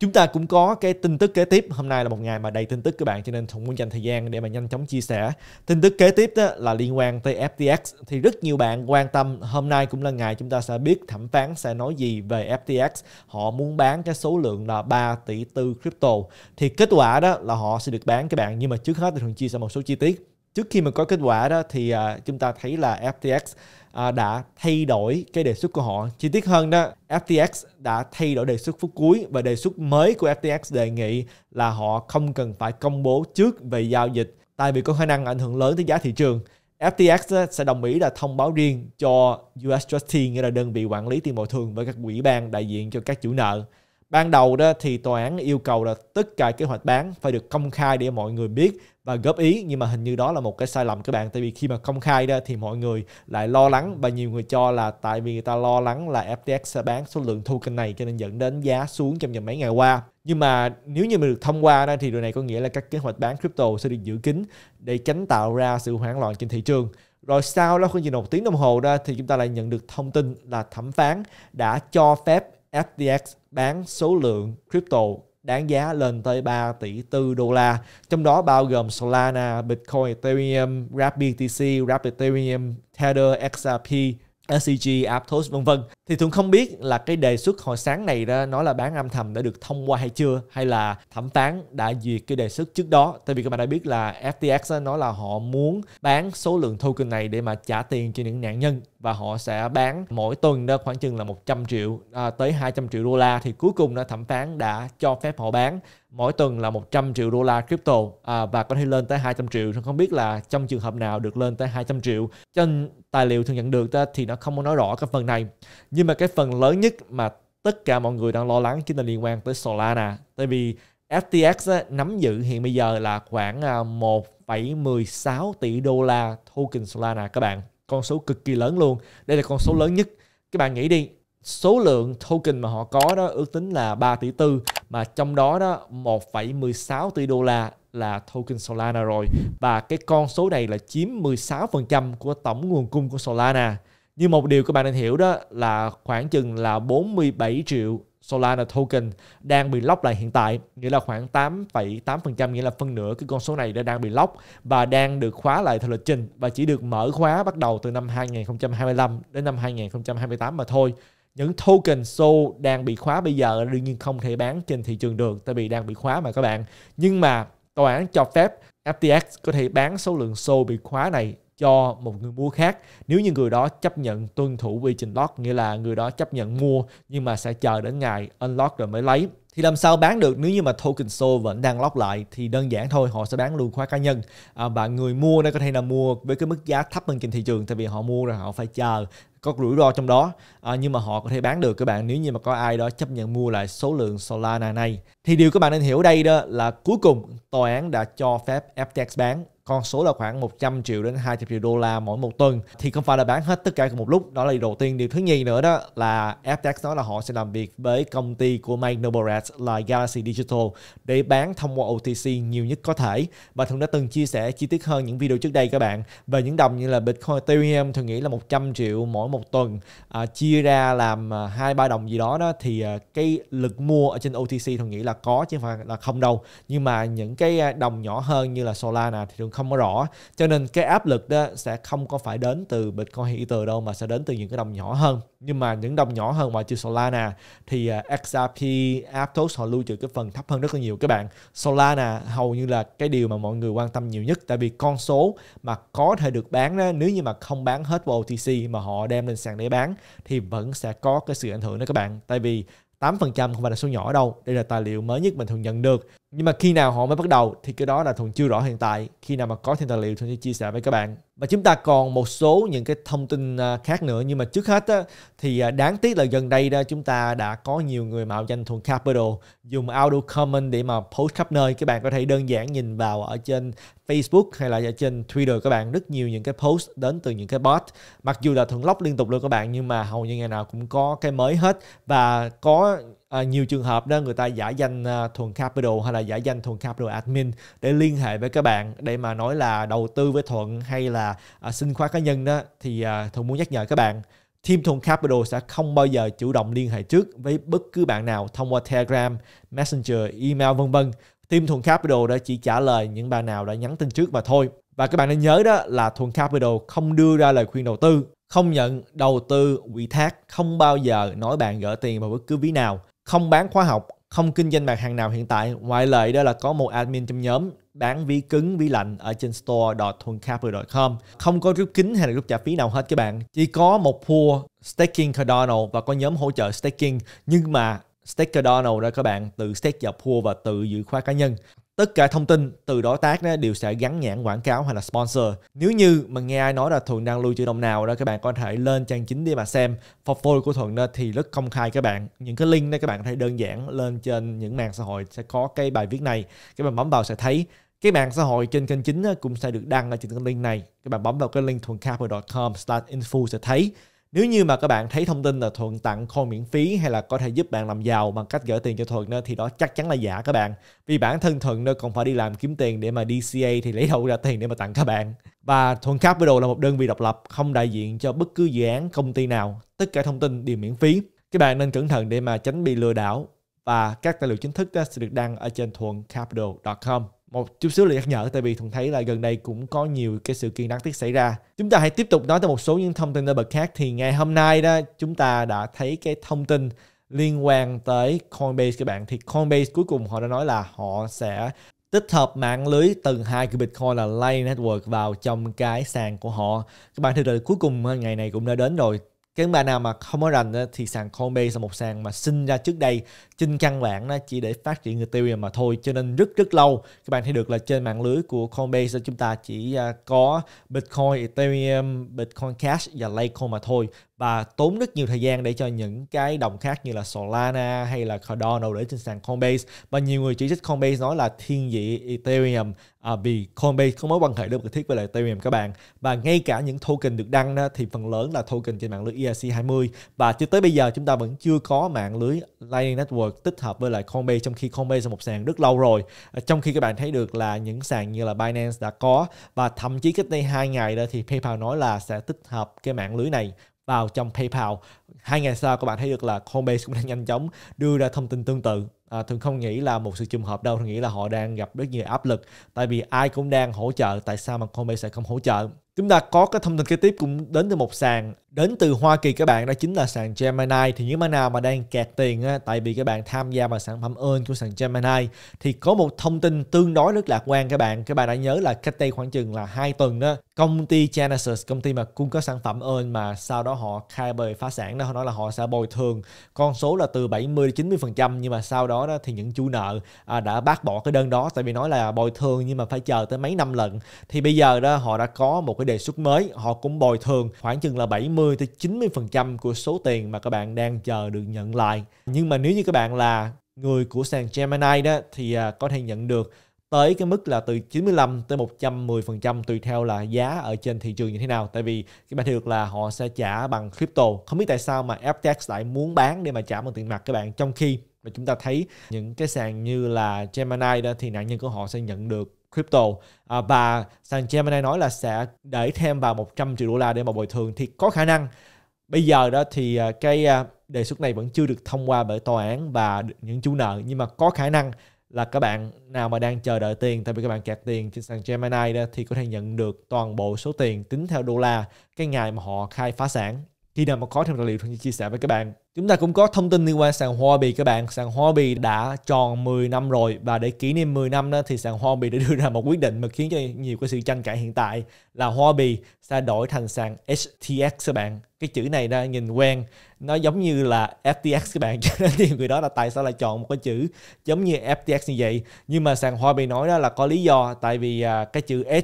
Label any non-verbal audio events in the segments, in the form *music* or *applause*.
chúng ta cũng có cái tin tức kế tiếp hôm nay là một ngày mà đầy tin tức các bạn cho nên không muốn dành thời gian để mà nhanh chóng chia sẻ tin tức kế tiếp đó là liên quan tới FTX thì rất nhiều bạn quan tâm hôm nay cũng là ngày chúng ta sẽ biết thẩm phán sẽ nói gì về FTX họ muốn bán cái số lượng là 3 tỷ tư crypto thì kết quả đó là họ sẽ được bán các bạn nhưng mà trước hết thì thường chia sẻ một số chi tiết trước khi mà có kết quả đó thì uh, chúng ta thấy là FTX uh, à, đã thay đổi cái đề xuất của họ. Chi tiết hơn đó, FTX đã thay đổi đề xuất phút cuối và đề xuất mới của FTX đề nghị là họ không cần phải công bố trước về giao dịch tại vì có khả năng ảnh hưởng lớn tới giá thị trường. FTX sẽ đồng ý là thông báo riêng cho US Trustee, nghĩa là đơn vị quản lý tiền bồi thường với các quỹ ban đại diện cho các chủ nợ. Ban đầu đó thì tòa án yêu cầu là tất cả kế hoạch bán phải được công khai để mọi người biết và góp ý nhưng mà hình như đó là một cái sai lầm các bạn tại vì khi mà công khai đó thì mọi người lại lo lắng và nhiều người cho là tại vì người ta lo lắng là FTX sẽ bán số lượng token này cho nên dẫn đến giá xuống trong vòng mấy ngày qua nhưng mà nếu như mà được thông qua đó thì điều này có nghĩa là các kế hoạch bán crypto sẽ được giữ kín để tránh tạo ra sự hoảng loạn trên thị trường rồi sau đó khoảng chừng một tiếng đồng hồ đó thì chúng ta lại nhận được thông tin là thẩm phán đã cho phép FTX bán số lượng crypto đáng giá lên tới 3 tỷ 4 đô la, trong đó bao gồm Solana, Bitcoin, Ethereum, RapBTC, RapEthereum, Tether, XRP, SCG, e Aptos vân vân. Thì Tùng không biết là cái đề xuất hồi sáng này đó nó là bán âm thầm đã được thông qua hay chưa hay là thẩm phán đã duyệt cái đề xuất trước đó. Tại vì các bạn đã biết là FTX nó là họ muốn bán số lượng token này để mà trả tiền cho những nạn nhân và họ sẽ bán mỗi tuần đó khoảng chừng là 100 triệu à, tới 200 triệu đô la thì cuối cùng đó thẩm phán đã cho phép họ bán mỗi tuần là 100 triệu đô la crypto à, và có thể lên tới 200 triệu không biết là trong trường hợp nào được lên tới 200 triệu trên tài liệu thường nhận được đó, thì nó không có nói rõ cái phần này nhưng mà cái phần lớn nhất mà tất cả mọi người đang lo lắng chính là liên quan tới Solana tại vì FTX á, nắm giữ hiện bây giờ là khoảng 1,16 à, tỷ đô la token Solana các bạn con số cực kỳ lớn luôn đây là con số lớn nhất các bạn nghĩ đi số lượng token mà họ có đó ước tính là 3 tỷ tư mà trong đó đó 1,16 tỷ đô la là token Solana rồi và cái con số này là chiếm 16% của tổng nguồn cung của Solana. như một điều các bạn nên hiểu đó là khoảng chừng là 47 triệu Solana token đang bị lock lại hiện tại, nghĩa là khoảng 8,8% nghĩa là phân nửa cái con số này đã đang bị lock và đang được khóa lại theo lịch trình và chỉ được mở khóa bắt đầu từ năm 2025 đến năm 2028 mà thôi. Những token SOL đang bị khóa bây giờ đương nhiên không thể bán trên thị trường được tại vì đang bị khóa mà các bạn. Nhưng mà tòa án cho phép FTX có thể bán số lượng SOL bị khóa này cho một người mua khác nếu như người đó chấp nhận tuân thủ quy trình lock nghĩa là người đó chấp nhận mua nhưng mà sẽ chờ đến ngày unlock rồi mới lấy thì làm sao bán được nếu như mà token show vẫn đang lock lại thì đơn giản thôi họ sẽ bán luôn khóa cá nhân à, và người mua nó có thể là mua với cái mức giá thấp hơn trên thị trường tại vì họ mua rồi họ phải chờ có rủi ro trong đó à, nhưng mà họ có thể bán được các bạn nếu như mà có ai đó chấp nhận mua lại số lượng Solana này thì điều các bạn nên hiểu đây đó là cuối cùng tòa án đã cho phép FTX bán con số là khoảng 100 triệu đến 200 triệu đô la mỗi một tuần thì không phải là bán hết tất cả cùng một lúc đó là điều đầu tiên điều thứ nhì nữa đó là FTX nói là họ sẽ làm việc với công ty của Mike Noborat là Galaxy Digital để bán thông qua OTC nhiều nhất có thể và thường đã từng chia sẻ chi tiết hơn những video trước đây các bạn về những đồng như là Bitcoin Ethereum thường nghĩ là 100 triệu mỗi một tuần à, chia ra làm à, hai ba đồng gì đó đó thì à, cái lực mua ở trên OTC thường nghĩ là có chứ không phải là không đâu nhưng mà những cái à, đồng nhỏ hơn như là Solana thì thường không có rõ cho nên cái áp lực đó sẽ không có phải đến từ Bitcoin hay Ether đâu mà sẽ đến từ những cái đồng nhỏ hơn nhưng mà những đồng nhỏ hơn ngoài trừ Solana thì à, XRP, Aptos họ lưu trữ cái phần thấp hơn rất là nhiều các bạn Solana hầu như là cái điều mà mọi người quan tâm nhiều nhất tại vì con số mà có thể được bán đó nếu như mà không bán hết vào OTC mà họ đem lên sàn để bán thì vẫn sẽ có cái sự ảnh hưởng đó các bạn tại vì 8% không phải là số nhỏ đâu. Đây là tài liệu mới nhất mình thường nhận được. Nhưng mà khi nào họ mới bắt đầu thì cái đó là thường chưa rõ hiện tại. Khi nào mà có thêm tài liệu thường sẽ chia sẻ với các bạn và chúng ta còn một số những cái thông tin à, khác nữa nhưng mà trước hết thì à, đáng tiếc là gần đây đó chúng ta đã có nhiều người mạo danh thuần capital dùng auto comment để mà post khắp nơi các bạn có thể đơn giản nhìn vào ở trên Facebook hay là ở trên Twitter các bạn rất nhiều những cái post đến từ những cái bot mặc dù là thuần lóc liên tục luôn các bạn nhưng mà hầu như ngày nào cũng có cái mới hết và có à, nhiều trường hợp đó người ta giả danh à, thuần capital hay là giả danh thuần capital admin để liên hệ với các bạn để mà nói là đầu tư với thuận hay là à, xin khóa cá nhân đó thì à, thuận muốn nhắc nhở các bạn Team Thuận Capital sẽ không bao giờ chủ động liên hệ trước với bất cứ bạn nào thông qua Telegram, Messenger, email vân vân. Team Thuận Capital đã chỉ trả lời những bạn nào đã nhắn tin trước mà thôi. Và các bạn nên nhớ đó là Thuận Capital không đưa ra lời khuyên đầu tư, không nhận đầu tư ủy thác, không bao giờ nói bạn gỡ tiền vào bất cứ ví nào không bán khóa học không kinh doanh mặt hàng nào hiện tại ngoại lệ đó là có một admin trong nhóm bán ví cứng ví lạnh ở trên store.thuancapital.com không có rút kính hay là rút trả phí nào hết các bạn chỉ có một pool staking cardano và có nhóm hỗ trợ staking nhưng mà stake cardano đó các bạn tự stake vào pool và tự giữ khóa cá nhân tất cả thông tin từ đối tác đó đều sẽ gắn nhãn quảng cáo hay là sponsor nếu như mà nghe ai nói là thuận đang lưu trữ đồng nào đó các bạn có thể lên trang chính đi mà xem portfolio của thuận đó thì rất công khai các bạn những cái link đó các bạn có thể đơn giản lên trên những mạng xã hội sẽ có cái bài viết này các bạn bấm vào sẽ thấy cái mạng xã hội trên kênh chính cũng sẽ được đăng ở trên cái link này các bạn bấm vào cái link thuầncapital.com slash info sẽ thấy nếu như mà các bạn thấy thông tin là thuận tặng coin miễn phí hay là có thể giúp bạn làm giàu bằng cách gửi tiền cho thuận đó, thì đó chắc chắn là giả các bạn vì bản thân thuận nó còn phải đi làm kiếm tiền để mà dca thì lấy đâu ra tiền để mà tặng các bạn và thuận capital là một đơn vị độc lập không đại diện cho bất cứ dự án công ty nào tất cả thông tin đều miễn phí các bạn nên cẩn thận để mà tránh bị lừa đảo và các tài liệu chính thức sẽ được đăng ở trên thuận capital com một chút xíu là nhắc nhở tại vì thuận thấy là gần đây cũng có nhiều cái sự kiện đáng tiếc xảy ra chúng ta hãy tiếp tục nói tới một số những thông tin nổi bật khác thì ngày hôm nay đó chúng ta đã thấy cái thông tin liên quan tới Coinbase các bạn thì Coinbase cuối cùng họ đã nói là họ sẽ tích hợp mạng lưới từng hai của Bitcoin là Lightning Network vào trong cái sàn của họ. Các bạn thực rồi cuối cùng ngày này cũng đã đến rồi cái bạn nào mà không có rành thì sàn Coinbase là một sàn mà sinh ra trước đây trên căn bản nó chỉ để phát triển Ethereum mà thôi cho nên rất rất lâu các bạn thấy được là trên mạng lưới của Coinbase chúng ta chỉ à, có Bitcoin, Ethereum, Bitcoin Cash và Litecoin mà thôi và tốn rất nhiều thời gian để cho những cái đồng khác như là Solana hay là Cardano để trên sàn Coinbase và nhiều người chỉ trích Coinbase nói là thiên vị Ethereum à, vì Coinbase không mối quan hệ được mật thiết với lại Ethereum các bạn và ngay cả những token được đăng đó, thì phần lớn là token trên mạng lưới ERC20 và cho tới bây giờ chúng ta vẫn chưa có mạng lưới Lightning Network tích hợp với lại Coinbase trong khi Coinbase là một sàn rất lâu rồi à, trong khi các bạn thấy được là những sàn như là Binance đã có và thậm chí cách đây hai ngày đó thì PayPal nói là sẽ tích hợp cái mạng lưới này vào trong PayPal hai ngày sau các bạn thấy được là Coinbase cũng đang nhanh chóng đưa ra thông tin tương tự à, thường không nghĩ là một sự trùng hợp đâu thường nghĩ là họ đang gặp rất nhiều áp lực tại vì ai cũng đang hỗ trợ tại sao mà Coinbase sẽ không hỗ trợ Chúng ta có cái thông tin kế tiếp cũng đến từ một sàn đến từ Hoa Kỳ các bạn đó chính là sàn Gemini thì những bạn nào mà đang kẹt tiền á, tại vì các bạn tham gia vào sản phẩm earn của sàn Gemini thì có một thông tin tương đối rất lạc quan các bạn các bạn đã nhớ là cách đây khoảng chừng là hai tuần đó công ty Genesis công ty mà cung cấp sản phẩm earn mà sau đó họ khai bời phá sản đó họ nói là họ sẽ bồi thường con số là từ 70 đến trăm nhưng mà sau đó, đó thì những chủ nợ à, đã bác bỏ cái đơn đó tại vì nói là bồi thường nhưng mà phải chờ tới mấy năm lần thì bây giờ đó họ đã có một cái đề xuất mới, họ cũng bồi thường khoảng chừng là 70 tới 90% của số tiền mà các bạn đang chờ được nhận lại. Nhưng mà nếu như các bạn là người của sàn Gemini đó thì à, có thể nhận được tới cái mức là từ 95 tới 110% tùy theo là giá ở trên thị trường như thế nào tại vì cái bản được là họ sẽ trả bằng crypto không biết tại sao mà FTX lại muốn bán để mà trả bằng tiền mặt các bạn trong khi mà chúng ta thấy những cái sàn như là Gemini đó thì nạn nhân của họ sẽ nhận được crypto à, và sàn Gemini nói là sẽ để thêm vào 100 triệu đô la để mà bồi thường thì có khả năng bây giờ đó thì à, cái à, đề xuất này vẫn chưa được thông qua bởi tòa án và những chủ nợ nhưng mà có khả năng là các bạn nào mà đang chờ đợi tiền tại vì các bạn kẹt tiền trên sàn Gemini đó thì có thể nhận được toàn bộ số tiền tính theo đô la cái ngày mà họ khai phá sản khi nào mà có thêm tài liệu thì chia sẻ với các bạn Chúng ta cũng có thông tin liên quan sàn Huobi các bạn. Sàn Huobi đã tròn 10 năm rồi và để kỷ niệm 10 năm đó thì sàn Huobi đã đưa ra một quyết định mà khiến cho nhiều cái sự tranh cãi hiện tại là Huobi sẽ đổi thành sàn HTX các bạn. Cái chữ này ra nhìn quen, nó giống như là FTX các bạn *laughs* cho nên nhiều người đó là tại sao lại chọn một cái chữ giống như FTX như vậy. Nhưng mà sàn Huobi nói đó là có lý do tại vì à, cái chữ H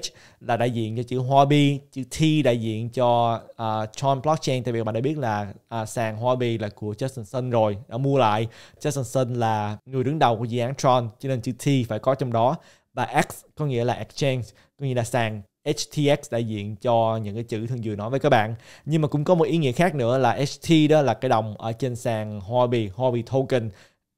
là đại diện cho chữ Huobi, chữ T đại diện cho uh, à, Tron Blockchain tại vì bạn đã biết là uh, sàn Huobi là của của Justin Sun rồi đã mua lại Justin Sun là người đứng đầu của dự án Tron cho nên chữ T phải có trong đó và X có nghĩa là exchange có nghĩa là sàn HTX đại diện cho những cái chữ thường vừa nói với các bạn nhưng mà cũng có một ý nghĩa khác nữa là HT đó là cái đồng ở trên sàn Huobi Huobi token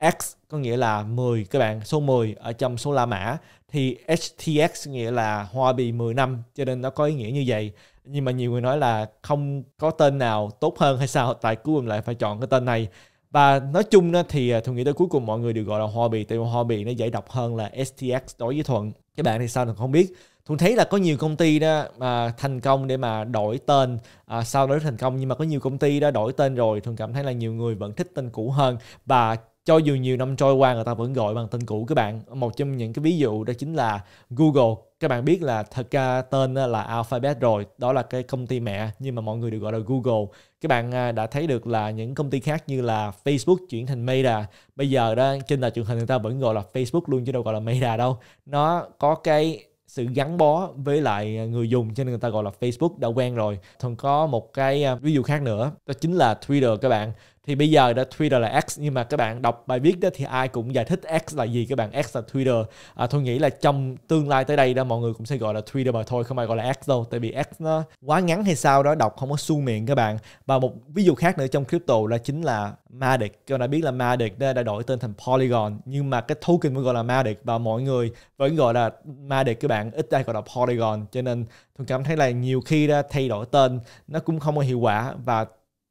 X có nghĩa là 10 các bạn số 10 ở trong số La Mã thì HTX nghĩa là Huobi 10 năm cho nên nó có ý nghĩa như vậy nhưng mà nhiều người nói là không có tên nào tốt hơn hay sao tại cuối cùng lại phải chọn cái tên này và nói chung đó thì à, thuận nghĩ tới cuối cùng mọi người đều gọi là Hoa Bì tại Hoa Bì nó dễ đọc hơn là STX đối với Thuận các bạn thì sao thì không biết Thuận thấy là có nhiều công ty đó mà thành công để mà đổi tên à, sau đó thành công nhưng mà có nhiều công ty đã đổi tên rồi Thuận cảm thấy là nhiều người vẫn thích tên cũ hơn và cho dù nhiều năm trôi qua người ta vẫn gọi bằng tên cũ các bạn một trong những cái ví dụ đó chính là Google các bạn biết là thật ra tên là Alphabet rồi đó là cái công ty mẹ nhưng mà mọi người được gọi là Google các bạn à, đã thấy được là những công ty khác như là Facebook chuyển thành Meta bây giờ đó trên đài truyền hình người ta vẫn gọi là Facebook luôn chứ đâu gọi là Meta đâu nó có cái sự gắn bó với lại người dùng cho nên người ta gọi là Facebook đã quen rồi. Còn có một cái à, ví dụ khác nữa đó chính là Twitter các bạn thì bây giờ đã Twitter là X nhưng mà các bạn đọc bài viết đó thì ai cũng giải thích X là gì các bạn X là Twitter à, tôi nghĩ là trong tương lai tới đây đó mọi người cũng sẽ gọi là Twitter mà thôi không ai gọi là X đâu tại vì X nó quá ngắn hay sao đó đọc không có su miệng các bạn và một ví dụ khác nữa trong crypto là chính là Matic cho đã biết là Matic đã, đã đổi tên thành Polygon nhưng mà cái token vẫn gọi là Matic và mọi người vẫn gọi là Matic các bạn ít ai gọi là Polygon cho nên tôi cảm thấy là nhiều khi đã thay đổi tên nó cũng không có hiệu quả và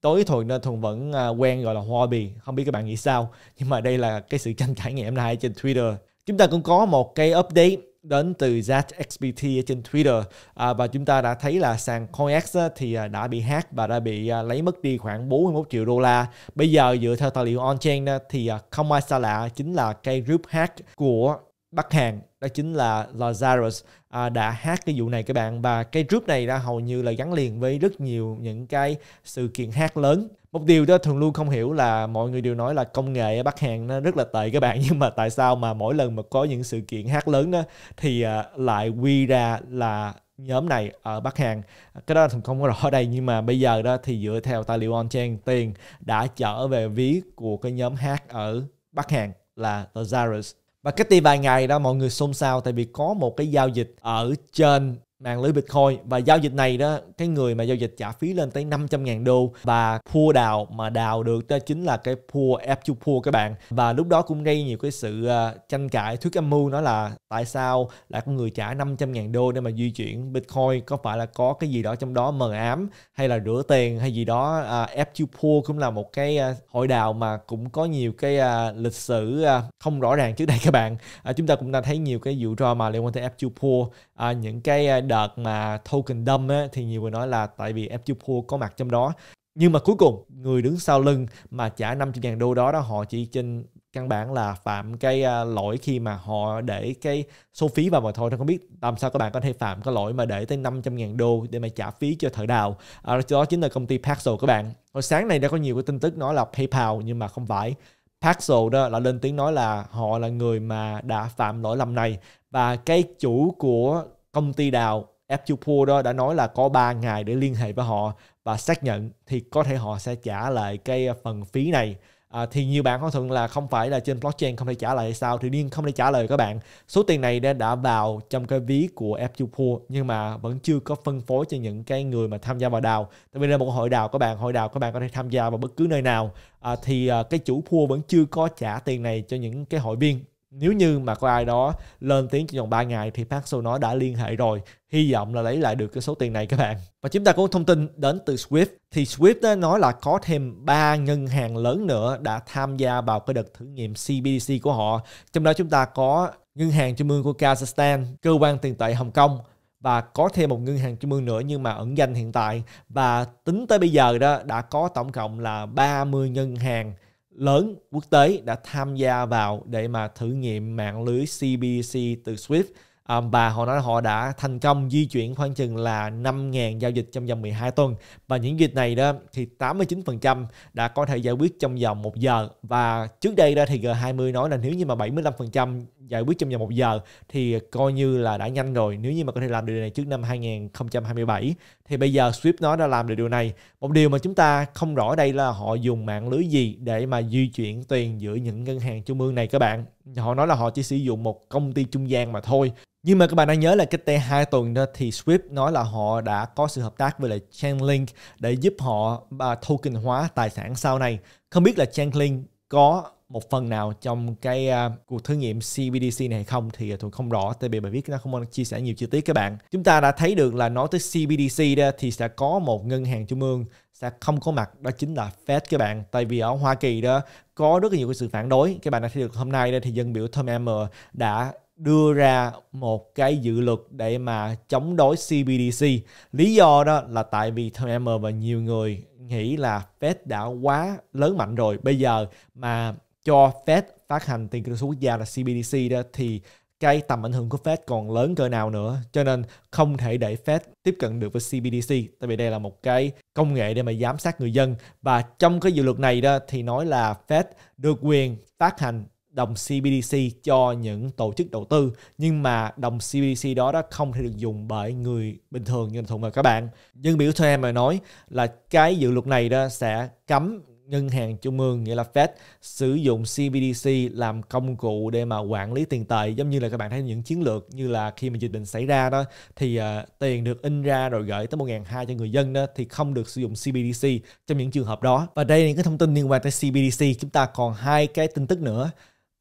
tối thuận nên thuận vẫn à, quen gọi là hobby, không biết các bạn nghĩ sao nhưng mà đây là cái sự tranh cãi ngày hôm nay trên twitter chúng ta cũng có một cái update đến từ ZXPT trên Twitter à, và chúng ta đã thấy là sàn CoinX thì à, đã bị hack và đã bị à, lấy mất đi khoảng 41 triệu đô la. Bây giờ dựa theo tài liệu on-chain thì không ai xa lạ chính là cái group hack của Bắc Hàn đó chính là Lazarus à, đã hát cái vụ này các bạn và cái group này đã hầu như là gắn liền với rất nhiều những cái sự kiện hát lớn một điều đó thường luôn không hiểu là mọi người đều nói là công nghệ ở Bắc Hàn nó rất là tệ các bạn *laughs* nhưng mà tại sao mà mỗi lần mà có những sự kiện hát lớn đó thì à, lại quy ra là nhóm này ở Bắc Hàn cái đó thì không có rõ đây nhưng mà bây giờ đó thì dựa theo tài liệu on chain tiền đã trở về ví của cái nhóm hát ở Bắc Hàn là The Zarus và cách đây vài ngày đó mọi người xôn xao tại vì có một cái giao dịch ở trên mạng lưới Bitcoin và giao dịch này đó cái người mà giao dịch trả phí lên tới 500.000 đô và pool đào mà đào được đó chính là cái pool app to pool các bạn và lúc đó cũng gây nhiều cái sự ờ, tranh cãi thuyết âm mưu nó là tại sao lại có người trả 500.000 đô để mà di chuyển Bitcoin có phải là có cái gì đó trong đó mờ ám hay là rửa tiền hay gì đó à, app to pool cũng là một cái ờ, hội đào mà cũng có nhiều cái lịch sử không rõ ràng trước đây các bạn chúng ta cũng đã thấy nhiều cái vụ drama liên quan tới app to pool những cái đợt mà token đâm á, thì nhiều người nói là tại vì FQ Pool có mặt trong đó nhưng mà cuối cùng người đứng sau lưng mà trả 500.000 đô đó đó họ chỉ trên căn bản là phạm cái à, lỗi khi mà họ để cái số phí vào mà thôi tôi không biết làm sao các bạn có thể phạm cái lỗi mà để tới 500.000 đô để mà trả phí cho thợ đào à, đó chính là công ty Paxel các bạn hồi sáng này đã có nhiều cái tin tức nói là PayPal nhưng mà không phải Paxel đó là lên tiếng nói là họ là người mà đã phạm lỗi lầm này và cái chủ của công ty đào Epjupur đó đã nói là có 3 ngày để liên hệ với họ và xác nhận thì có thể họ sẽ trả lại cái phần phí này à, thì nhiều bạn hỏi thuận là không phải là trên blockchain không thể trả lại hay sao thì điên không thể trả lời các bạn số tiền này đã, đã vào trong cái ví của Epjupur nhưng mà vẫn chưa có phân phối cho những cái người mà tham gia vào đào tại vì đây là một hội đào các bạn hội đào các bạn có thể tham gia vào bất cứ nơi nào à, thì à, cái chủ pool vẫn chưa có trả tiền này cho những cái hội viên nếu như mà có ai đó lên tiếng trong vòng 3 ngày thì Paxo nó đã liên hệ rồi hy vọng là lấy lại được cái số tiền này các bạn và chúng ta có thông tin đến từ Swift thì Swift đó nói là có thêm 3 ngân hàng lớn nữa đã tham gia vào cái đợt thử nghiệm CBDC của họ trong đó chúng ta có ngân hàng trung ương của Kazakhstan cơ quan tiền tệ Hồng Kông và có thêm một ngân hàng trung ương nữa nhưng mà ẩn danh hiện tại và tính tới bây giờ đó đã có tổng cộng là 30 ngân hàng lớn quốc tế đã tham gia vào để mà thử nghiệm mạng lưới CbC từ Swift um, và họ nói họ đã thành công di chuyển khoảng chừng là 5.000 giao dịch trong vòng 12 tuần và những dịch này đó thì 89% đã có thể giải quyết trong vòng 1 giờ và trước đây đó thì G20 nói là nếu như mà 75% giải quyết trong vòng một giờ thì coi như là đã nhanh rồi nếu như mà có thể làm được điều này trước năm 2027 thì bây giờ Swift nó đã làm được điều này một điều mà chúng ta không rõ đây là họ dùng mạng lưới gì để mà di chuyển tiền giữa những ngân hàng trung ương này các bạn họ nói là họ chỉ sử dụng một công ty trung gian mà thôi nhưng mà các bạn đang nhớ là cách đây 2 tuần đó thì Swift nói là họ đã có sự hợp tác với lại Chainlink để giúp họ và token hóa tài sản sau này. Không biết là Chainlink có một phần nào trong cái uh, cuộc thử nghiệm CBDC này hay không thì thuận không rõ tại vì bài viết nó không muốn chia sẻ nhiều chi tiết các bạn chúng ta đã thấy được là nói tới CBDC đó thì sẽ có một ngân hàng trung ương sẽ không có mặt đó chính là Fed các bạn tại vì ở Hoa Kỳ đó có rất là nhiều cái sự phản đối các bạn đã thấy được hôm nay đây thì dân biểu Tom Emmer đã đưa ra một cái dự luật để mà chống đối CBDC. Lý do đó là tại vì em và nhiều người nghĩ là Fed đã quá lớn mạnh rồi. Bây giờ mà cho Fed phát hành tiền kỹ thuật số quốc gia là CBDC đó thì cái tầm ảnh hưởng của Fed còn lớn cỡ nào nữa cho nên không thể để Fed tiếp cận được với CBDC tại vì đây là một cái công nghệ để mà giám sát người dân và trong cái dự luật này đó thì nói là Fed được quyền phát hành đồng CBDC cho những tổ chức đầu tư nhưng mà đồng CBDC đó đã không thể được dùng bởi người bình thường như thường mà các bạn nhưng biểu thuê mà nói là cái dự luật này đó sẽ cấm ngân hàng trung ương nghĩa là Fed sử dụng CBDC làm công cụ để mà quản lý tiền tệ giống như là các bạn thấy những chiến lược như là khi mà dịch bệnh xảy ra đó thì uh, tiền được in ra rồi gửi tới 1.200 cho người dân đó thì không được sử dụng CBDC trong những trường hợp đó và đây là những cái thông tin liên quan tới CBDC chúng ta còn hai cái tin tức nữa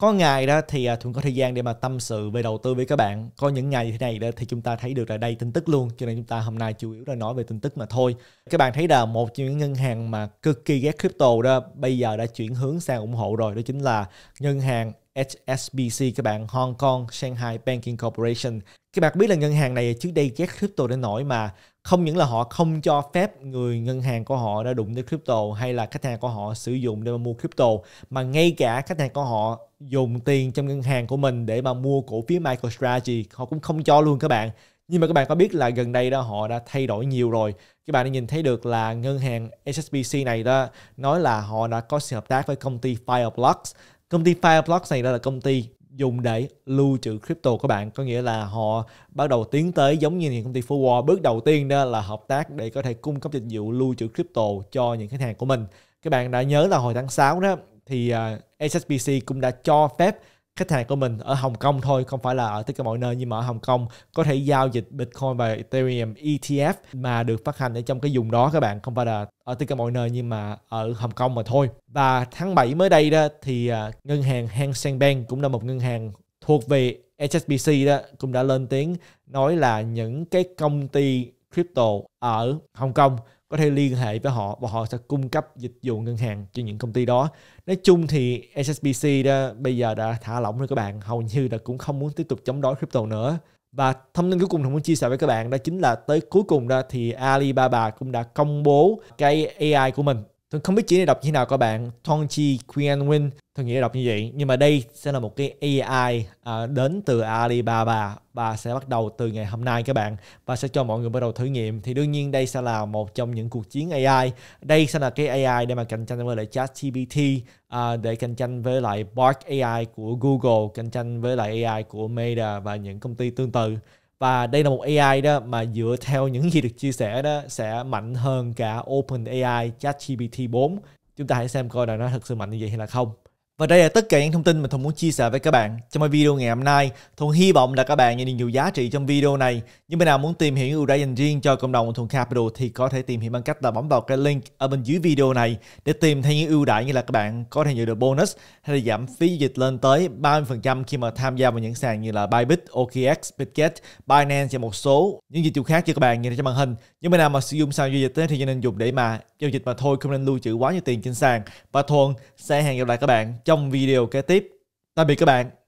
có ngày đó thì à, thuận có thời gian để mà tâm sự về đầu tư với các bạn có những ngày thế này đó thì chúng ta thấy được là đây tin tức luôn cho nên chúng ta hôm nay chủ yếu là nói về tin tức mà thôi các bạn thấy là một trong những ngân hàng mà cực kỳ ghét crypto đó bây giờ đã chuyển hướng sang ủng hộ rồi đó chính là ngân hàng HSBC các bạn Hong Kong Shanghai Banking Corporation các bạn biết là ngân hàng này trước đây ghét crypto đến nỗi mà không những là họ không cho phép người ngân hàng của họ đã đụng đến crypto hay là khách hàng của họ sử dụng để mà mua crypto mà ngay cả khách hàng của họ dùng tiền trong ngân hàng của mình để mà mua cổ phiếu MicroStrategy họ cũng không cho luôn các bạn nhưng mà các bạn có biết là gần đây đó họ đã thay đổi nhiều rồi các bạn đã nhìn thấy được là ngân hàng HSBC này đó nói là họ đã có sự hợp tác với công ty Fireblocks công ty Fireblocks này đó là công ty dùng để lưu trữ crypto các bạn có nghĩa là họ bắt đầu tiến tới giống như những công ty phố bước đầu tiên đó là hợp tác để có thể cung cấp dịch vụ lưu trữ crypto cho những khách hàng của mình các bạn đã nhớ là hồi tháng 6 đó thì uh, à, SSBC cũng đã cho phép khách hàng của mình ở Hồng Kông thôi không phải là ở tất cả mọi nơi nhưng mà ở Hồng Kông có thể giao dịch Bitcoin và Ethereum ETF mà được phát hành ở trong cái vùng đó các bạn không phải là ở tất cả mọi nơi nhưng mà ở Hồng Kông mà thôi và tháng 7 mới đây đó thì à, ngân hàng Hang Seng Bank cũng là một ngân hàng thuộc về HSBC đó cũng đã lên tiếng nói là những cái công ty crypto ở Hồng Kông có thể liên hệ với họ và họ sẽ cung cấp dịch vụ ngân hàng cho những công ty đó nói chung thì HSBC đó bây giờ đã thả lỏng rồi các bạn hầu như là cũng không muốn tiếp tục chống đối crypto nữa và thông tin cuối cùng mình muốn chia sẻ với các bạn đó chính là tới cuối cùng đó thì Alibaba cũng đã công bố cái AI của mình Tôi không biết chỉ này đọc như thế nào các bạn. Tong Chi Qian Win. Tôi nghĩ đọc như vậy. Nhưng mà đây sẽ là một cái AI à, đến từ Alibaba và sẽ bắt đầu từ ngày hôm nay các bạn và sẽ cho mọi người bắt đầu thử nghiệm. Thì đương nhiên đây sẽ là một trong những cuộc chiến AI. Đây sẽ là cái AI để mà cạnh tranh với lại ChatGPT à, để cạnh tranh với lại Bard AI của Google, cạnh tranh với lại AI của Meta và những công ty tương tự và đây là một AI đó mà dựa theo những gì được chia sẻ đó sẽ mạnh hơn cả OpenAI ChatGPT 4 chúng ta hãy xem coi là nó thật sự mạnh như vậy hay là không và đây là tất cả những thông tin mà Thông muốn chia sẻ với các bạn trong cái video ngày hôm nay. Thuận hy vọng là các bạn nhận được nhiều giá trị trong video này. Những bạn nào muốn tìm hiểu ưu đãi dành riêng cho cộng đồng Thuận Capital thì có thể tìm hiểu bằng cách là bấm vào cái link ở bên dưới video này để tìm thấy những ưu đãi như là các bạn có thể nhận được bonus hay là giảm phí dịch lên tới 30% khi mà tham gia vào những sàn như là Bybit, OKX, Bitget, Binance và một số những dịch vụ khác cho các bạn như trên màn hình. Những bạn nào mà sử dụng sàn giao dịch thì nên dùng để mà giao dịch mà thôi không nên lưu trữ quá nhiều tiền trên sàn. Và Thuận sẽ hẹn gặp lại các bạn trong video kế tiếp. Tạm biệt các bạn.